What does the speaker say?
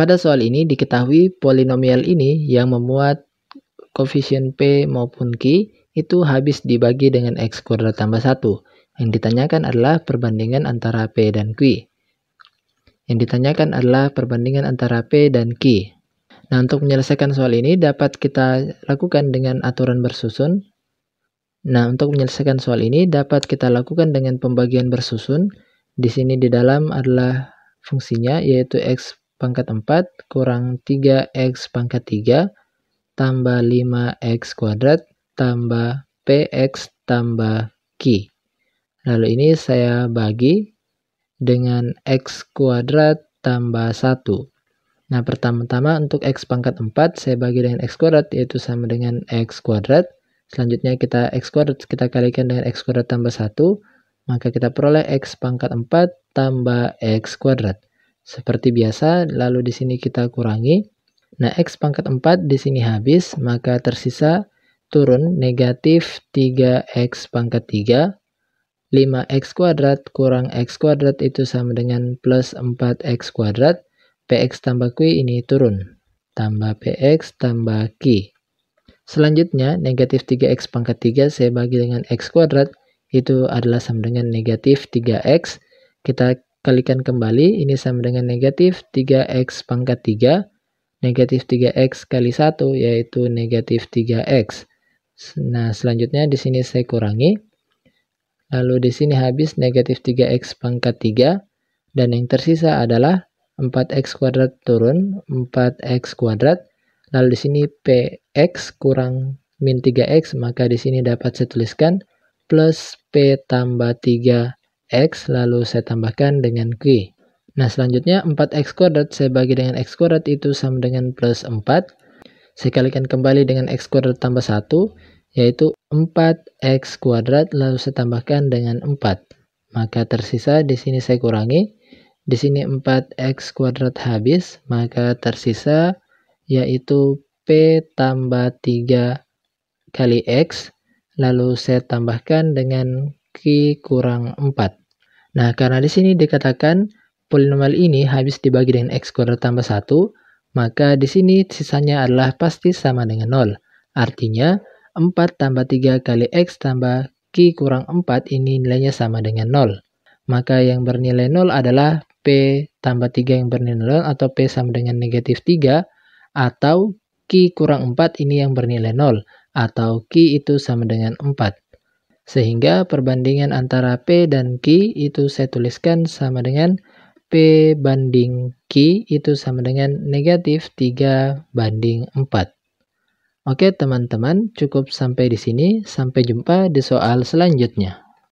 Pada soal ini diketahui polinomial ini yang memuat koefisien P maupun Q itu habis dibagi dengan X kuadrat tambah 1. Yang ditanyakan adalah perbandingan antara P dan Q. Yang ditanyakan adalah perbandingan antara P dan Q. Nah, untuk menyelesaikan soal ini dapat kita lakukan dengan aturan bersusun. Nah, untuk menyelesaikan soal ini dapat kita lakukan dengan pembagian bersusun. Di sini di dalam adalah fungsinya yaitu X pangkat 4 kurang 3x pangkat 3 tambah 5x kuadrat tambah px tambah q. Lalu ini saya bagi dengan x kuadrat tambah 1. Nah, pertama-tama untuk x pangkat 4 saya bagi dengan x kuadrat yaitu sama dengan x kuadrat. Selanjutnya kita x kuadrat kita kalikan dengan x kuadrat tambah 1, maka kita peroleh x pangkat 4 tambah x kuadrat. Seperti biasa, lalu di sini kita kurangi. Nah, X pangkat 4 di sini habis, maka tersisa turun negatif 3X pangkat 3. 5x kuadrat kurang x kuadrat itu sama dengan plus 4x kuadrat. Px tambah Q ini turun. Tambah Px tambah Q. Selanjutnya, negatif 3x pangkat 3 saya bagi dengan x kuadrat. Itu adalah sama dengan negatif 3x. Kita kalikan kembali, ini sama dengan negatif 3x pangkat 3, negatif 3x kali 1 yaitu negatif 3x. Nah, selanjutnya di sini saya kurangi. Lalu di sini habis negatif 3x pangkat 3, dan yang tersisa adalah 4x kuadrat turun, 4x kuadrat, lalu di sini px kurang min 3x, maka di sini dapat saya tuliskan plus p tambah 3 X, lalu saya tambahkan dengan Q. Nah, selanjutnya 4X kuadrat saya bagi dengan X kuadrat itu sama dengan plus 4. Saya kalikan kembali dengan X kuadrat tambah 1, yaitu 4X kuadrat, lalu saya tambahkan dengan 4. Maka tersisa di sini saya kurangi, di sini 4X kuadrat habis, maka tersisa yaitu P tambah 3 kali X, lalu saya tambahkan dengan Q kurang 4. Nah, karena di sini dikatakan polinomial ini habis dibagi dengan x kuadrat tambah 1, maka di sini sisanya adalah pasti sama dengan 0. Artinya, 4 tambah 3 kali x tambah Q kurang 4 ini nilainya sama dengan 0. Maka yang bernilai 0 adalah P tambah 3 yang bernilai 0 atau P sama dengan negatif 3 atau Q kurang 4 ini yang bernilai 0 atau Q itu sama dengan 4. Sehingga perbandingan antara P dan Q itu saya tuliskan sama dengan P banding Q itu sama dengan negatif 3 banding 4. Oke teman-teman, cukup sampai di sini. Sampai jumpa di soal selanjutnya.